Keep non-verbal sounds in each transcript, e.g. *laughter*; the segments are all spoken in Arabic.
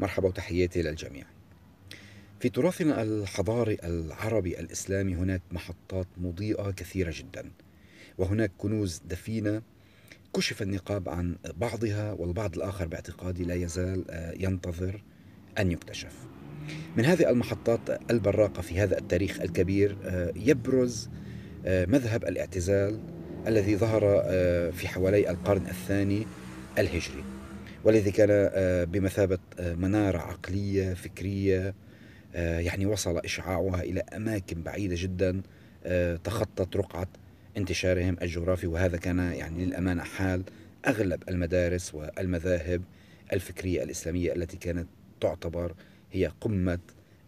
مرحبا وتحياتي للجميع. في تراثنا الحضاري العربي الاسلامي هناك محطات مضيئه كثيره جدا. وهناك كنوز دفينه كشف النقاب عن بعضها والبعض الاخر باعتقادي لا يزال آه، ينتظر ان يكتشف. من هذه المحطات البراقه في هذا التاريخ الكبير آه، يبرز آه، مذهب الاعتزال الذي ظهر في حوالي القرن الثاني الهجري والذي كان آه، بمثابة آه، منارة عقلية فكرية آه، يعني وصل إشعاعها إلى أماكن بعيدة جدا تخطت رقعة انتشارهم الجغرافي وهذا كان يعني للأمانة حال أغلب المدارس والمذاهب الفكرية الإسلامية التي كانت تعتبر هي قمة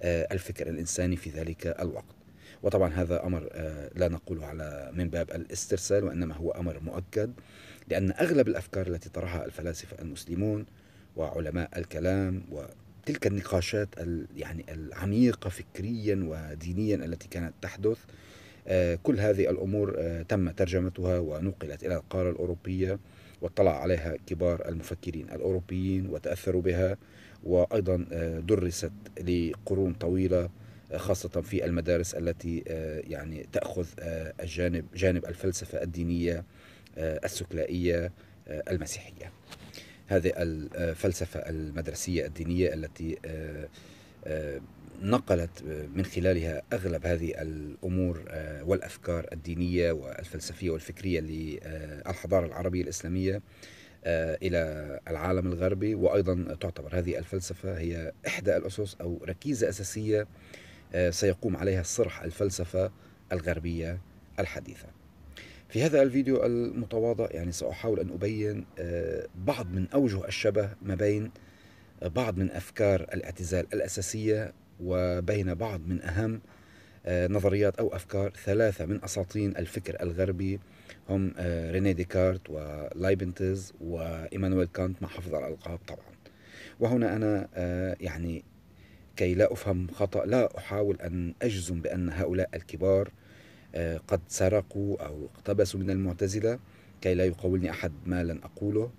الفكر الإنساني في ذلك الوقت وطبعا هذا أمر لا نقوله على من باب الاسترسال وإنما هو أمر مؤكد لأن أغلب الأفكار التي طرحها الفلاسفة المسلمون وعلماء الكلام وتلك النقاشات يعني العميقة فكريا ودينيا التي كانت تحدث آه، كل هذه الأمور آه، تم ترجمتها ونقلت إلى القارة الأوروبية واطلع عليها كبار المفكرين الأوروبيين وتأثروا بها وأيضا آه، درست لقرون طويلة خاصة في المدارس التي يعني تأخذ الجانب جانب الفلسفة الدينية آه، السكلائيه آه، المسيحيه. هذه الفلسفه المدرسيه الدينيه التي آه، نقلت من خلالها اغلب هذه الامور والافكار الدينيه والفلسفيه والفكريه للحضاره العربيه الاسلاميه الى العالم الغربي وايضا تعتبر هذه الفلسفه هي احدى الاسس او ركيزه اساسيه سيقوم عليها الصرح الفلسفه الغربيه الحديثه. في هذا الفيديو المتواضع يعني سأحاول أن أبين آه، بعض من أوجه الشبه ما بين آه، بعض من أفكار الاعتزال الأساسية وبين بعض من أهم آه، نظريات أو أفكار ثلاثة من أساطين الفكر الغربي هم ريني ديكارت ولايبنتز وإيمانويل كانت مع حفظ الألقاب طبعا وهنا أنا يعني كي لا أفهم خطأ لا أحاول أن أجزم بأن هؤلاء الكبار آه، قد سرقوا أو اقتبسوا من المعتزلة كي لا يقولني أحد ما لن أقوله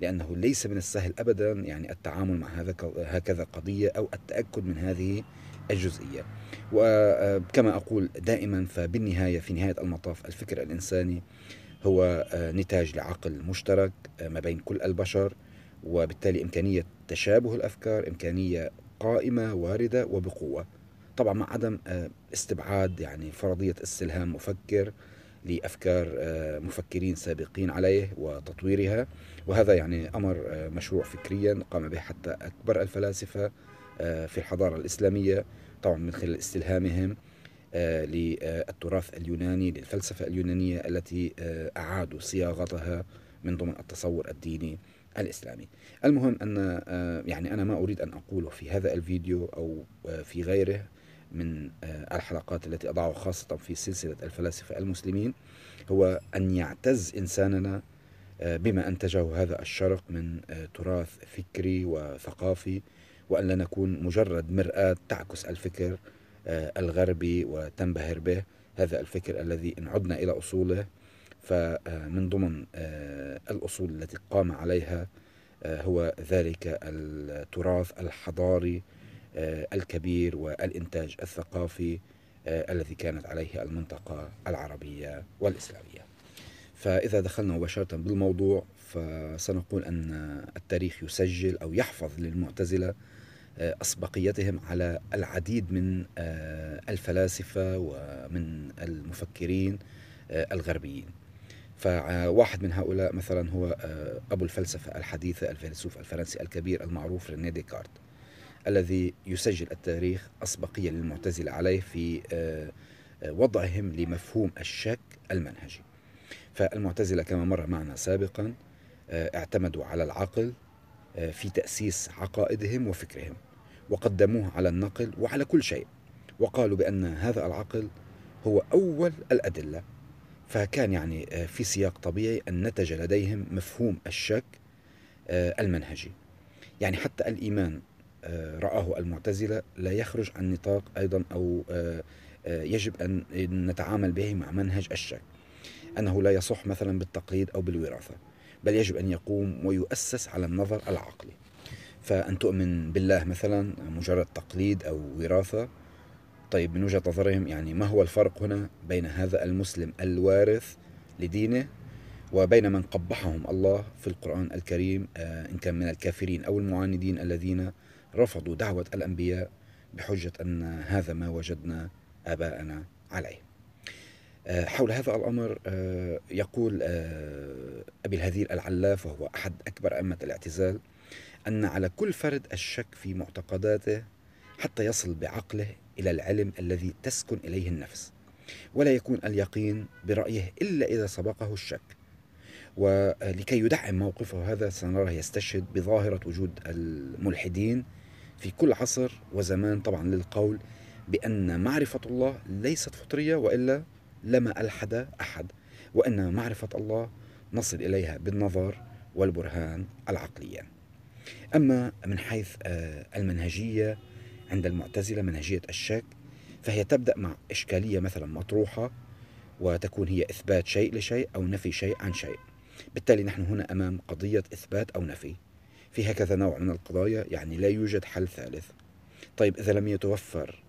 لأنه ليس من السهل أبدا يعني التعامل مع هذا هكذا قضية أو التأكد من هذه الجزئية وكما آه، أقول دائما فبالنهاية في نهاية المطاف الفكر الإنساني هو آه، نتاج لعقل مشترك ما بين كل البشر وبالتالي إمكانية تشابه الأفكار إمكانية قائمة واردة وبقوة طبعا مع عدم آه، استبعاد يعني فرضية استلهام مفكر لأفكار آه، مفكرين سابقين عليه وتطويرها وهذا يعني أمر آه، مشروع فكريا قام به حتى أكبر الفلاسفة في الحضارة الإسلامية طبعا من خلال استلهامهم للتراث اليوناني للفلسفة اليونانية التي أعادوا صياغتها من ضمن التصور الديني الإسلامي المهم أن يعني أنا ما أريد أن أقوله في هذا الفيديو أو في غيره من آه، الحلقات التي أضعها خاصة في سلسلة الفلاسفة المسلمين هو أن يعتز إنساننا آه، بما أنتجه هذا الشرق من آه، تراث فكري وثقافي وأن لا نكون مجرد مرآة تعكس الفكر الغربي وتنبهر به هذا الفكر الذي إن عدنا إلى أصوله فمن ضمن الأصول التي قام عليها هو ذلك التراث الحضاري آه، الكبير والإنتاج الثقافي آه، الذي كانت عليه المنطقة العربية والإسلامية فإذا دخلنا مباشرة بالموضوع فسنقول أن التاريخ يسجل أو يحفظ للمعتزلة آه، أسبقيتهم على العديد من الفلاسفة ومن المفكرين الغربيين فواحد من هؤلاء مثلا هو أبو الفلسفة الحديثة الفيلسوف الفرنسي الكبير المعروف رينيه ديكارت الذي يسجل التاريخ أسبقية للمعتزلة عليه في آه، آه، وضعهم لمفهوم الشك المنهجي فالمعتزلة كما مر معنا سابقا آه، اعتمدوا على العقل في تأسيس عقائدهم وفكرهم وقدموه على النقل وعلى كل شيء وقالوا بأن هذا العقل هو أول الأدلة فكان يعني في سياق طبيعي أن نتج لديهم مفهوم الشك المنهجي يعني حتى الإيمان آه، رآه المعتزلة لا يخرج عن نطاق أيضا أو آه، آه، يجب أن نتعامل به مع منهج الشك أنه لا يصح مثلا بالتقليد أو بالوراثة بل يجب أن يقوم ويؤسس على النظر العقلي فأن تؤمن بالله مثلا مجرد تقليد أو وراثة طيب من وجهة نظرهم يعني ما هو الفرق هنا بين هذا المسلم الوارث لدينه وبين من قبحهم الله في القرآن الكريم إن كان من الكافرين أو المعاندين الذين رفضوا دعوة الأنبياء بحجة أن هذا ما وجدنا آباءنا عليه آه، حول هذا الأمر آه، يقول آه، أبي الهذيل العلاف وهو أحد أكبر أئمة الاعتزال أن على كل فرد الشك في معتقداته حتى يصل بعقله إلى العلم الذي تسكن إليه النفس ولا يكون اليقين برأيه إلا إذا سبقه الشك ولكي يدعم موقفه هذا سنراه يستشهد بظاهرة وجود الملحدين في كل عصر وزمان طبعا للقول بأن معرفة الله ليست فطرية وإلا لما ألحد أحد وأن معرفة الله نصل إليها بالنظر والبرهان العقليان أما من حيث آه، المنهجية عند المعتزلة منهجية الشك فهي تبدأ مع إشكالية مثلا مطروحة وتكون هي إثبات شيء لشيء أو نفي شيء عن شيء بالتالي نحن هنا أمام قضية إثبات أو نفي في هكذا نوع من القضايا يعني لا يوجد حل ثالث طيب إذا لم يتوفر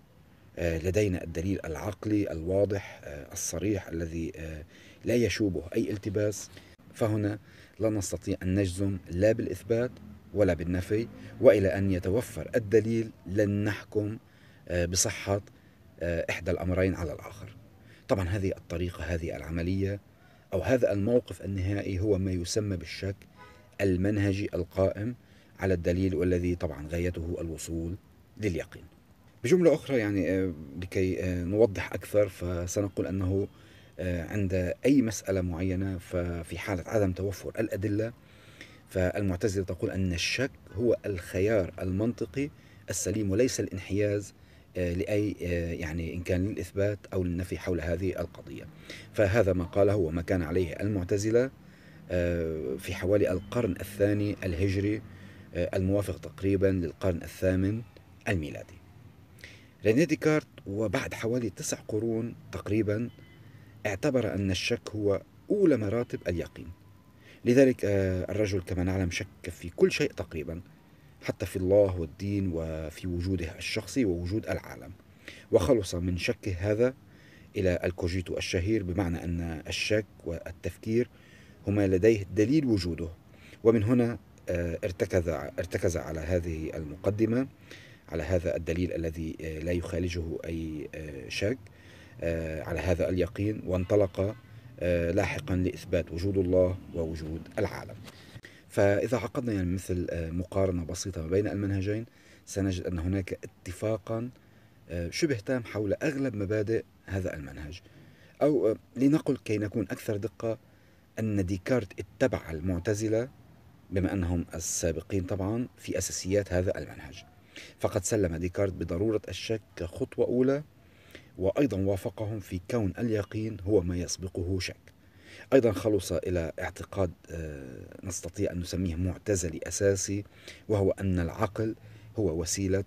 آه، لدينا الدليل العقلي الواضح آه، الصريح الذي آه، لا يشوبه أي التباس فهنا لا نستطيع أن نجزم لا بالإثبات ولا بالنفي وإلى أن يتوفر الدليل لن نحكم بصحة إحدى الأمرين على الآخر طبعا هذه الطريقة هذه العملية أو هذا الموقف النهائي هو ما يسمى بالشك المنهجي القائم على الدليل والذي طبعا غايته الوصول لليقين بجملة أخرى يعني آه، لكي آه، نوضح أكثر فسنقول أنه آه، عند أي مسألة معينة ففي حالة عدم توفر الأدلة فالمعتزلة تقول أن الشك هو الخيار المنطقي السليم وليس الانحياز لأي يعني إن كان للإثبات أو للنفي حول هذه القضية فهذا ما قاله وما كان عليه المعتزلة آه، في حوالي القرن الثاني الهجري آه، الموافق تقريبا للقرن الثامن الميلادي ريني ديكارت وبعد حوالي تسع قرون تقريبا اعتبر أن الشك هو أولى مراتب اليقين لذلك آه، الرجل كما نعلم شك في كل شيء تقريبا حتى في الله والدين وفي وجوده الشخصي ووجود العالم وخلص من شكه هذا إلى الكوجيتو الشهير بمعنى أن الشك والتفكير هما لديه دليل وجوده ومن هنا آه، ارتكز ارتكز على هذه المقدمه على هذا الدليل الذي آه، لا يخالجه اي آه، شك على هذا اليقين وانطلق لاحقا لاثبات وجود الله ووجود العالم. فاذا عقدنا يعني مثل مقارنه بسيطه ما بين المنهجين سنجد ان هناك اتفاقا شبه تام حول اغلب مبادئ هذا المنهج. او لنقل كي نكون اكثر دقه أن ديكارت اتبع المعتزلة بما أنهم السابقين طبعا في أساسيات هذا المنهج فقد سلم ديكارت بضرورة الشك كخطوة أولى وأيضا وافقهم في كون اليقين هو ما يسبقه شك أيضا خلص إلى اعتقاد آه، نستطيع أن نسميه معتزلي أساسي وهو أن العقل هو وسيلة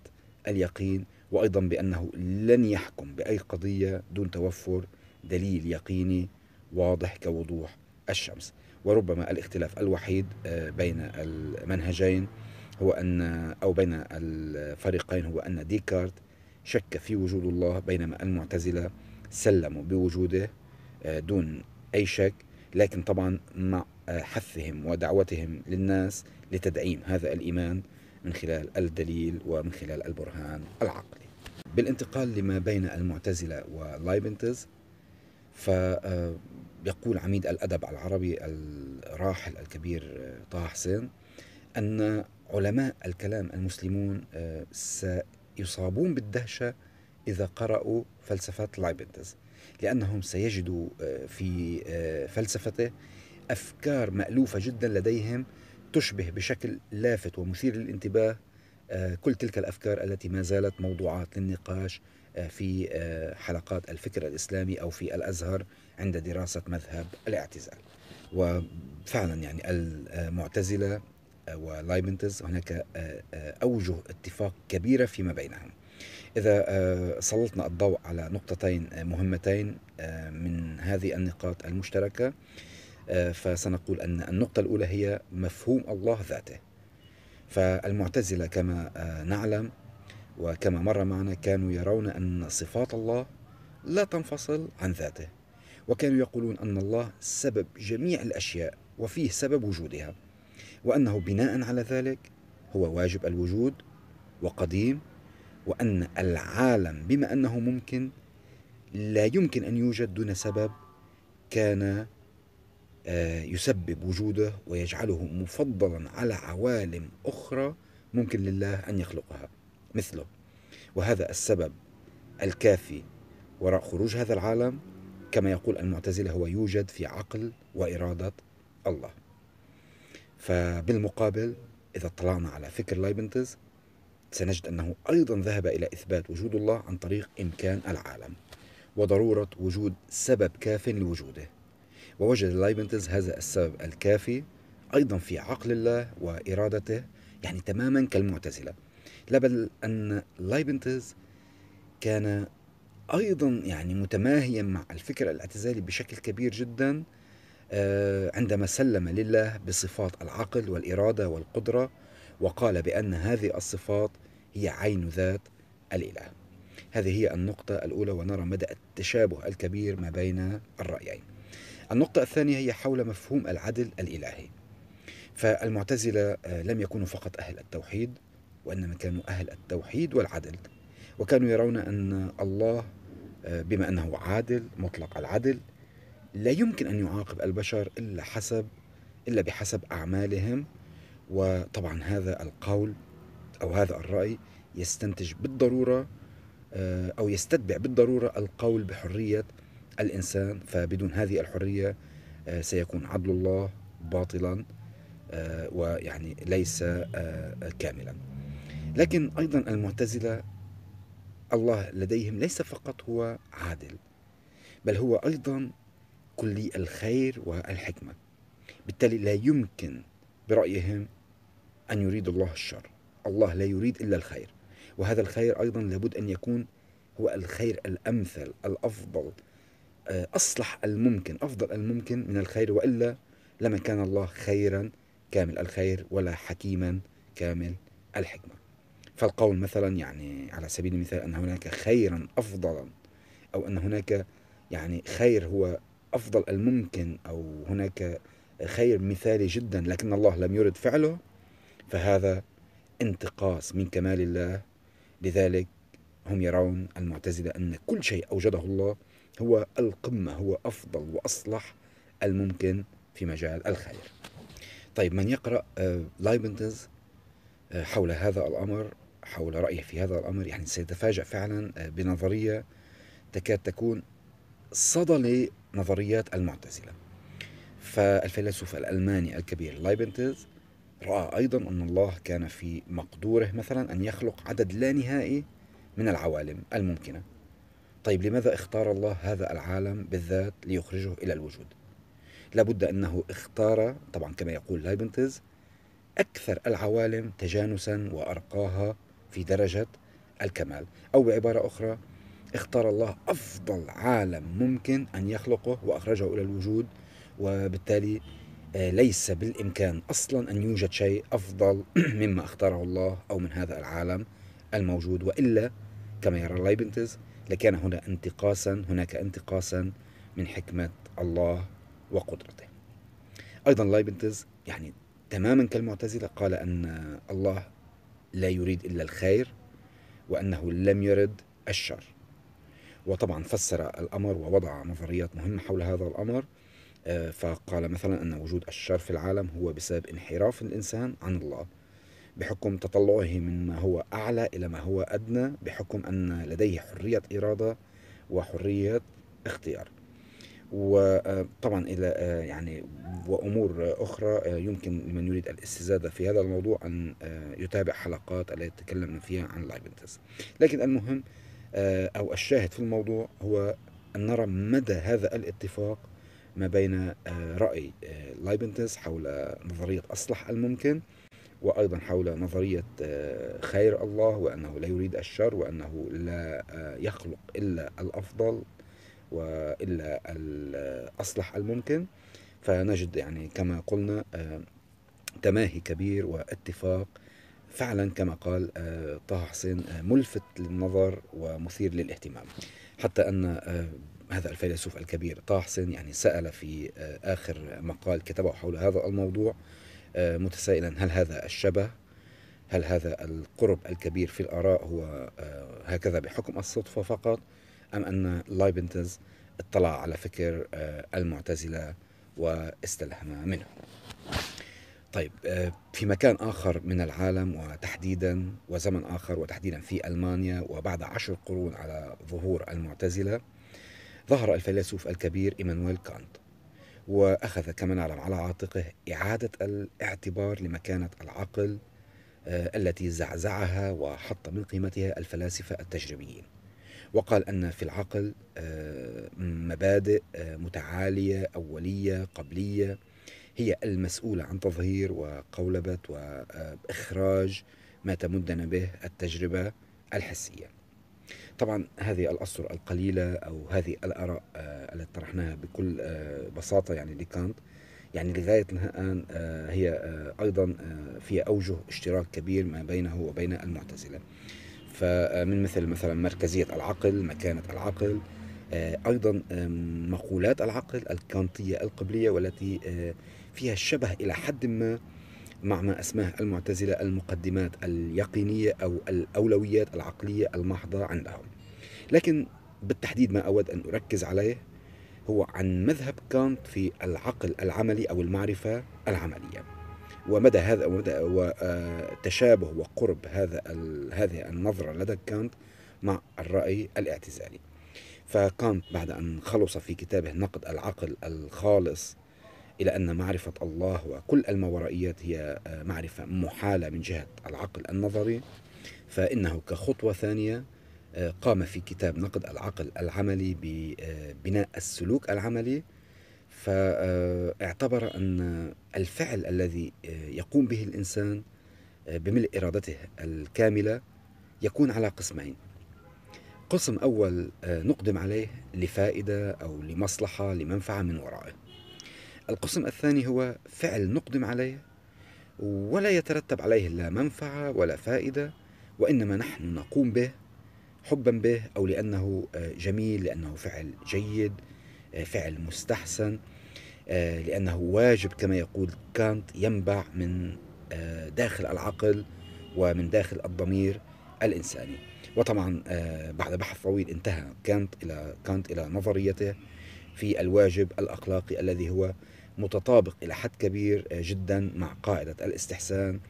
اليقين وأيضا بأنه لن يحكم بأي قضية دون توفر دليل يقيني واضح كوضوح الشمس وربما الاختلاف الوحيد آه، بين المنهجين هو أن أو بين الفريقين هو أن ديكارت شك في وجود الله بينما المعتزلة سلموا بوجوده آه، دون أي شك لكن طبعا مع آه، حثهم ودعوتهم للناس لتدعيم هذا الإيمان من خلال الدليل ومن خلال البرهان العقلي بالانتقال لما بين المعتزلة ولايبنتز ف يقول عميد الأدب العربي الراحل الكبير آه، طه حسين أن علماء الكلام المسلمون آه، سيصابون بالدهشة إذا قرأوا فلسفة لايبنتز لأنهم سيجدوا آه، في فلسفته أفكار مألوفة جدا لديهم تشبه بشكل لافت ومثير للانتباه كل تلك الافكار التي ما زالت موضوعات للنقاش في حلقات الفكر الاسلامي او في الازهر عند دراسة مذهب الاعتزال وفعلا يعني المعتزلة ولايبنتز هناك أوجه اتفاق كبيرة فيما بينهم إذا سلطنا الضوء على نقطتين مهمتين من هذه النقاط المشتركة فسنقول أن النقطة الأولى هي مفهوم الله ذاته فالمعتزلة كما نعلم وكما مر معنا كانوا يرون أن صفات الله لا تنفصل عن ذاته وكانوا يقولون أن الله سبب جميع الأشياء وفيه سبب وجودها وأنه بناء على ذلك هو واجب الوجود وقديم وأن العالم بما أنه ممكن لا يمكن أن يوجد دون سبب كان آه، يسبب وجوده ويجعله مفضلا على عوالم أخرى ممكن لله أن يخلقها مثله وهذا السبب الكافي وراء خروج هذا العالم كما يقول المعتزلة هو يوجد في عقل وإرادة الله فبالمقابل إذا اطلعنا على فكر لايبنتز سنجد أنه أيضا ذهب إلى إثبات وجود الله عن طريق إمكان العالم وضرورة وجود سبب كاف لوجوده ووجد لايبنتز هذا السبب الكافي أيضا في عقل الله وإرادته يعني تماما كالمعتزلة لا بل أن لايبنتز كان ايضا يعني متماهيا مع الفكر الاعتزالي بشكل كبير جدا آه، عندما سلم لله بصفات العقل والاراده والقدره وقال بان هذه الصفات هي عين ذات الاله. هذه هي النقطه الاولى ونرى مدى التشابه الكبير ما بين الرايين. النقطه الثانيه هي حول مفهوم العدل الالهي. فالمعتزله آه، لم يكونوا فقط اهل التوحيد وانما كانوا اهل التوحيد والعدل وكانوا يرون ان الله آه، بما انه عادل مطلق العدل لا يمكن ان يعاقب البشر الا حسب الا بحسب اعمالهم وطبعا هذا القول او هذا الراي يستنتج بالضروره آه، او يستتبع بالضروره القول بحريه الانسان فبدون هذه الحريه آه، سيكون عدل الله باطلا ويعني ليس كاملا لكن ايضا المعتزله الله لديهم ليس فقط هو عادل بل هو ايضا كلي الخير والحكمه بالتالي لا يمكن برايهم ان يريد الله الشر الله لا يريد الا الخير وهذا الخير ايضا لابد ان يكون هو الخير الامثل الافضل آه، اصلح الممكن افضل الممكن من الخير والا لما كان الله خيرا كامل الخير ولا حكيما كامل الحكمه فالقول مثلا يعني على سبيل المثال أن هناك خيرا أفضلا أو أن هناك يعني خير هو أفضل الممكن أو هناك خير مثالي جدا لكن الله لم يرد فعله فهذا انتقاص من كمال الله لذلك هم يرون المعتزلة أن كل شيء أوجده الله هو القمة هو أفضل وأصلح الممكن في مجال الخير طيب من يقرأ لايبنتز آه، آه، حول هذا الأمر حول رأيه في هذا الأمر يعني سيتفاجأ فعلا آه، بنظرية تكاد تكون صدى لنظريات المعتزلة فالفيلسوف الألماني الكبير لايبنتز رأى أيضا أن الله كان في مقدوره مثلا أن يخلق عدد لا نهائي من العوالم الممكنة طيب لماذا اختار الله هذا العالم بالذات ليخرجه إلى الوجود لابد أنه اختار طبعا كما يقول لايبنتز أكثر العوالم تجانسا وأرقاها في درجة الكمال أو بعبارة أخرى اختار الله أفضل عالم ممكن أن يخلقه وأخرجه إلى الوجود وبالتالي آه، ليس بالإمكان أصلا أن يوجد شيء أفضل *clears throat* مما اختاره الله أو من هذا العالم الموجود وإلا كما يرى لايبنتز لكان هنا انتقاصا هناك انتقاصا من حكمة الله وقدرته أيضا لايبنتز يعني تماما كالمعتزلة قال أن الله لا يريد الا الخير وانه لم يرد الشر وطبعا فسر الامر ووضع نظريات مهمه حول هذا الامر آه، فقال مثلا ان وجود الشر في العالم هو بسبب انحراف الانسان عن الله بحكم تطلعه من ما هو اعلى الى ما هو ادنى بحكم ان لديه حريه اراده وحريه اختيار وطبعا الى آه، يعني وامور اخرى آه، يمكن لمن يريد الاستزاده في هذا الموضوع ان آه، يتابع حلقات التي تكلمنا فيها عن اللايبنتس لكن المهم او الشاهد في الموضوع هو ان نرى مدى هذا الاتفاق ما بين راي لايبنتس حول نظريه اصلح الممكن وايضا حول نظريه خير الله وانه لا يريد الشر وانه لا يخلق الا الافضل وإلا الأصلح الممكن فنجد يعني كما قلنا آه، تماهي كبير واتفاق فعلا كما قال آه، طه حسين آه، ملفت للنظر ومثير للاهتمام حتى أن هذا الفيلسوف الكبير طه حسين يعني سأل في آخر مقال كتبه حول هذا الموضوع متسائلا هل هذا الشبه هل هذا القرب الكبير في الآراء هو هكذا بحكم الصدفة فقط أم أن لايبنتز اطلع على فكر آه، المعتزلة واستلهم منه طيب آه، في مكان آخر من العالم وتحديدا وزمن آخر وتحديدا في ألمانيا وبعد عشر قرون على ظهور المعتزلة ظهر الفيلسوف الكبير إيمانويل كانت وأخذ كما نعلم على عاتقه إعادة الاعتبار لمكانة العقل آه، التي زعزعها وحط من قيمتها الفلاسفة التجريبيين وقال أن في العقل آه، مبادئ آه، متعالية أولية قبلية هي المسؤولة عن تظهير وقولبة وإخراج ما تمدنا به التجربة الحسية طبعا هذه الأسطر القليلة أو هذه الآراء آه، التي طرحناها بكل بساطة يعني لكانت يعني لغاية الآن هي أيضا فيها أوجه اشتراك كبير ما بينه وبين المعتزلة فمن مثل مثلا مركزية العقل مكانة العقل آه، أيضا مقولات العقل الكانتية القبلية والتي آه، فيها الشبه إلى حد ما مع ما أسماه المعتزلة المقدمات اليقينية أو الأولويات العقلية المحضة عندهم لكن بالتحديد ما أود أن أركز عليه هو عن مذهب كانت في العقل العملي أو المعرفة العملية ومدى هذا ومدى وتشابه آه، وقرب هذا هذه النظرة لدى كانت مع الرأي الاعتزالي فكانت بعد أن خلص في كتابه نقد العقل الخالص إلى أن معرفة الله وكل الماورائيات هي آه، معرفة محالة من جهة العقل النظري فإنه كخطوة ثانية آه، قام في كتاب نقد العقل العملي ببناء السلوك العملي فاعتبر أن الفعل الذي آه، يقوم به الانسان آه، بملء ارادته الكامله يكون على قسمين قسم اول آه، نقدم عليه لفائده او لمصلحه لمنفعه من ورائه القسم الثاني هو فعل نقدم عليه ولا يترتب عليه لا منفعه ولا فائده وانما نحن نقوم به حبا به او لانه جميل لانه فعل جيد فعل مستحسن آه، لأنه واجب كما يقول كانت ينبع من آه، داخل العقل ومن داخل الضمير الإنساني وطبعا آه، بعد بحث طويل انتهى كانت إلى كانت إلى نظريته في الواجب الأخلاقي الذي هو متطابق إلى حد كبير جدا مع قاعدة الاستحسان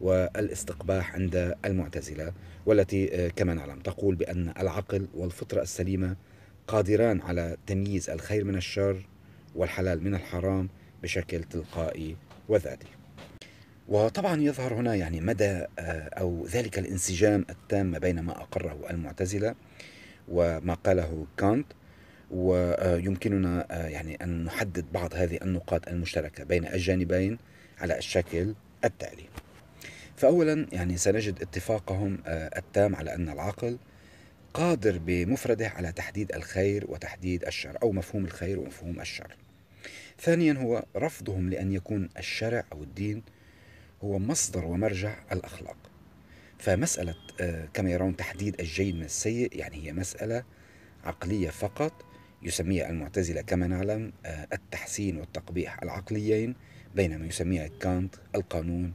والاستقباح عند المعتزلة والتي كما نعلم تقول بأن العقل والفطرة السليمة قادران على تمييز الخير من الشر والحلال من الحرام بشكل تلقائي وذاتي وطبعا يظهر هنا يعني مدى آه، أو ذلك الانسجام التام ما بين ما أقره المعتزلة وما قاله كانت ويمكننا آه، يعني أن نحدد بعض هذه النقاط المشتركة بين الجانبين على الشكل التالي فأولا يعني سنجد اتفاقهم آه، التام على أن العقل قادر بمفرده على تحديد الخير وتحديد الشر أو مفهوم الخير ومفهوم الشر ثانيا هو رفضهم لأن يكون الشرع أو الدين هو مصدر ومرجع الأخلاق فمسألة آه، كما يرون تحديد الجيد من السيء يعني هي مسألة عقلية فقط يسميها المعتزلة كما نعلم آه، التحسين والتقبيح العقليين بينما يسميها كانت القانون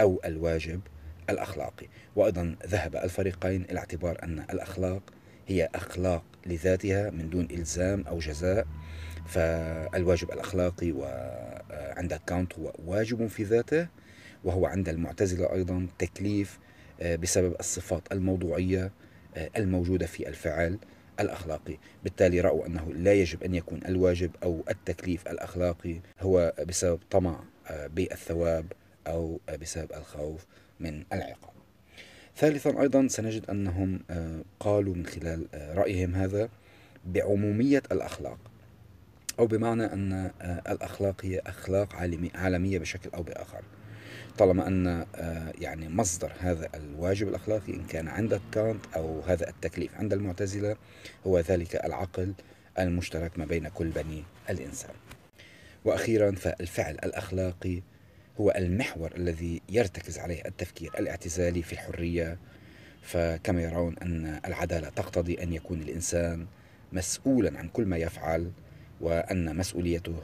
أو الواجب الأخلاقي وأيضا ذهب الفريقين إلى اعتبار أن الأخلاق هي أخلاق لذاتها من دون إلزام أو جزاء فالواجب الأخلاقي وعند كانت هو واجب في ذاته وهو عند المعتزلة أيضا تكليف آه، بسبب الصفات الموضوعية آه، الموجودة في الفعل الأخلاقي بالتالي رأوا أنه لا يجب أن يكون الواجب أو التكليف الأخلاقي هو بسبب طمع آه، بالثواب أو بسبب الخوف من العقاب ثالثا أيضا سنجد أنهم آه، قالوا من خلال آه، رأيهم هذا بعمومية الأخلاق أو بمعنى أن آه، الأخلاق هي أخلاق عالمية بشكل أو بآخر طالما أن يعني مصدر هذا الواجب الأخلاقي إن كان عند كانت أو هذا التكليف عند المعتزلة هو ذلك العقل المشترك ما بين كل بني الإنسان وأخيرا فالفعل الأخلاقي هو المحور الذي يرتكز عليه التفكير الاعتزالي في الحريه فكما يرون ان العداله تقتضي ان يكون الانسان مسؤولا عن كل ما يفعل وان مسؤوليته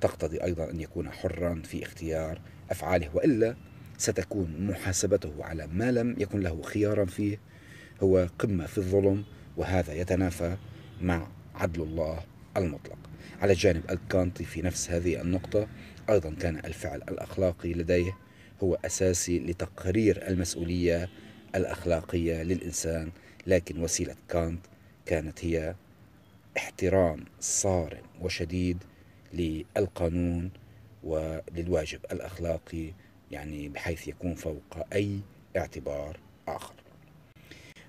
تقتضي ايضا ان يكون حرا في اختيار افعاله والا ستكون محاسبته على ما لم يكن له خيارا فيه هو قمه في الظلم وهذا يتنافى مع عدل الله المطلق على الجانب الكانتي في نفس هذه النقطه أيضا كان الفعل الأخلاقي لديه هو أساسي لتقرير المسؤولية الأخلاقية للإنسان لكن وسيلة كانت كانت هي احترام صارم وشديد للقانون وللواجب الأخلاقي يعني بحيث يكون فوق أي اعتبار آخر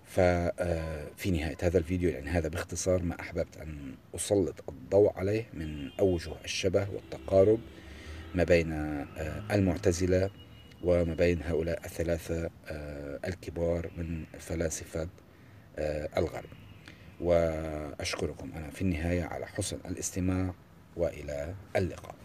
ففي آه، نهاية هذا الفيديو لأن يعني هذا باختصار ما أحببت أن أسلط الضوء عليه من أوجه الشبه والتقارب ما بين آه، المعتزلة وما بين هؤلاء الثلاثة آه، الكبار من فلاسفة آه، الغرب وأشكركم أنا في النهاية على حسن الاستماع وإلى اللقاء